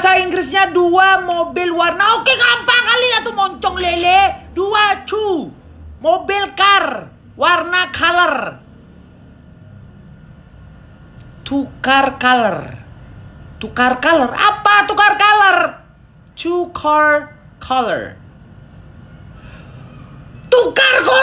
bahasa Inggrisnya dua mobil warna. Oke gampang kali lah tuh moncong lele. Dua cu. Mobil car. Warna color. Tukar color. Tukar color. Apa tukar color? two car color. Tukar color.